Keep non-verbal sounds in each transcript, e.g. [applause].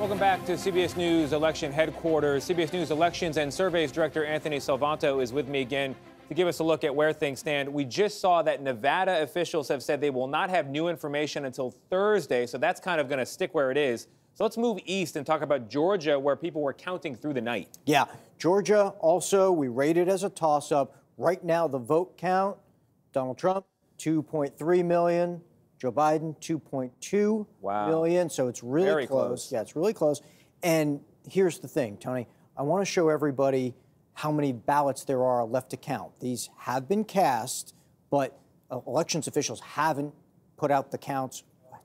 Welcome back to CBS News Election Headquarters. CBS News Elections and Surveys Director Anthony Salvanto is with me again to give us a look at where things stand. We just saw that Nevada officials have said they will not have new information until Thursday, so that's kind of going to stick where it is. So let's move east and talk about Georgia, where people were counting through the night. Yeah, Georgia also, we rated as a toss up. Right now, the vote count Donald Trump, 2.3 million. Joe Biden, 2.2 wow. million. So it's really Very close. close. Yeah, it's really close. And here's the thing, Tony. I want to show everybody how many ballots there are left to count. These have been cast, but elections officials haven't put out the counts,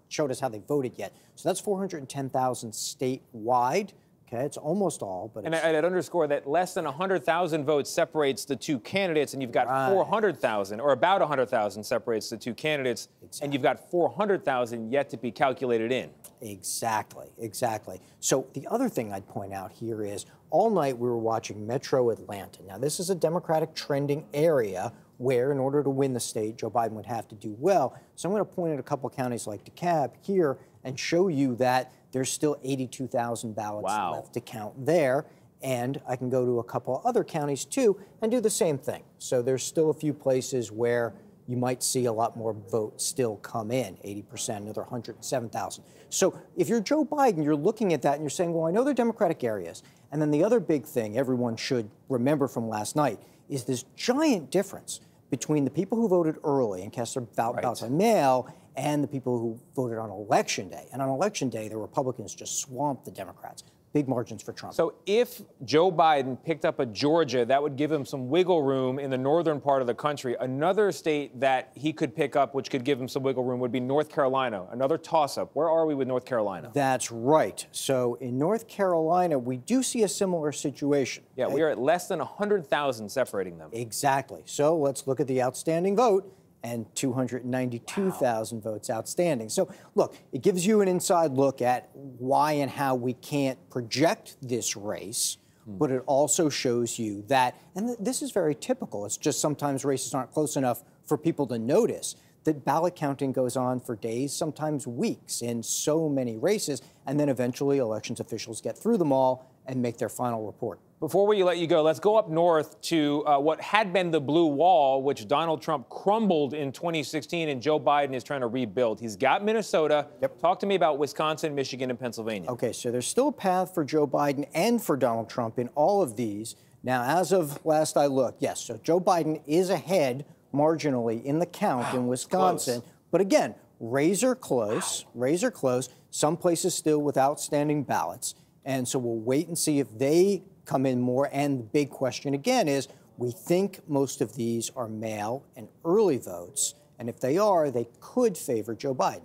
showed us how they voted yet. So that's 410,000 statewide. Okay, it's almost all, but. And I'd underscore that less than 100,000 votes separates the two candidates, and you've got right. 400,000, or about 100,000 separates the two candidates, exactly. and you've got 400,000 yet to be calculated in. Exactly, exactly. So the other thing I'd point out here is all night we were watching Metro Atlanta. Now, this is a Democratic trending area where, in order to win the state, Joe Biden would have to do well. So I'm going to point at a couple counties like DeKalb here and show you that there's still 82,000 ballots wow. left to count there. And I can go to a couple other counties too and do the same thing. So there's still a few places where you might see a lot more votes still come in 80%, another 107,000. So if you're Joe Biden, you're looking at that and you're saying, well, I know they're Democratic areas. And then the other big thing everyone should remember from last night is this giant difference between the people who voted early and cast their ballots right. by mail and the people who voted on election day. And on election day, the Republicans just swamped the Democrats. Big margins for Trump. So if Joe Biden picked up a Georgia, that would give him some wiggle room in the northern part of the country. Another state that he could pick up, which could give him some wiggle room, would be North Carolina. Another toss up. Where are we with North Carolina? That's right. So in North Carolina, we do see a similar situation. Yeah, we are at less than 100,000 separating them. Exactly. So let's look at the outstanding vote and 292,000 wow. votes outstanding. So, look, it gives you an inside look at why and how we can't project this race, mm. but it also shows you that, and th this is very typical, it's just sometimes races aren't close enough for people to notice that ballot counting goes on for days, sometimes weeks, in so many races, and then eventually elections officials get through them all and make their final report. Before we let you go, let's go up north to uh, what had been the blue wall, which Donald Trump crumbled in 2016, and Joe Biden is trying to rebuild. He's got Minnesota. Yep. Talk to me about Wisconsin, Michigan, and Pennsylvania. Okay, so there's still a path for Joe Biden and for Donald Trump in all of these. Now, as of last I looked, yes, so Joe Biden is ahead marginally in the count wow, in [sighs] Wisconsin. Close. But again, razor close, wow. razor close, some places still with outstanding ballots. And so we'll wait and see if they come in more. And the big question again is we think most of these are mail and early votes. And if they are, they could favor Joe Biden.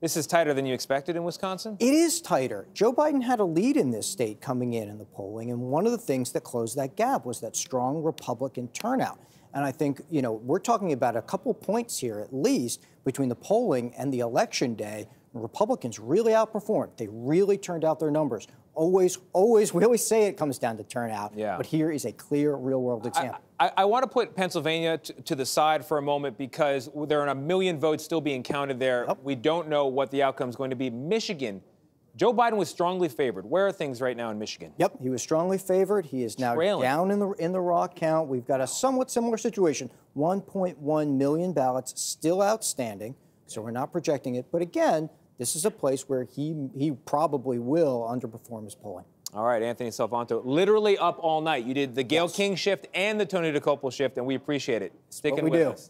This is tighter than you expected in Wisconsin? It is tighter. Joe Biden had a lead in this state coming in in the polling. And one of the things that closed that gap was that strong Republican turnout. And I think, you know, we're talking about a couple points here at least between the polling and the election day Republicans really outperformed. They really turned out their numbers. Always, always, we always say it comes down to turnout. Yeah. But here is a clear real world example. I, I, I want to put Pennsylvania t- to the side for a moment because there are a million votes still being counted there. Yep. We don't know what the outcome is going to be. Michigan Joe Biden was strongly favored. Where are things right now in Michigan? Yep, he was strongly favored. He is now Trailing. down in the in the raw count. We've got a somewhat similar situation. 1.1 million ballots still outstanding, so we're not projecting it. But again, this is a place where he, he probably will underperform his polling. All right, Anthony Salvanto, literally up all night. You did the Gail yes. King shift and the Tony DeCopel shift, and we appreciate it. Sticking with do. us.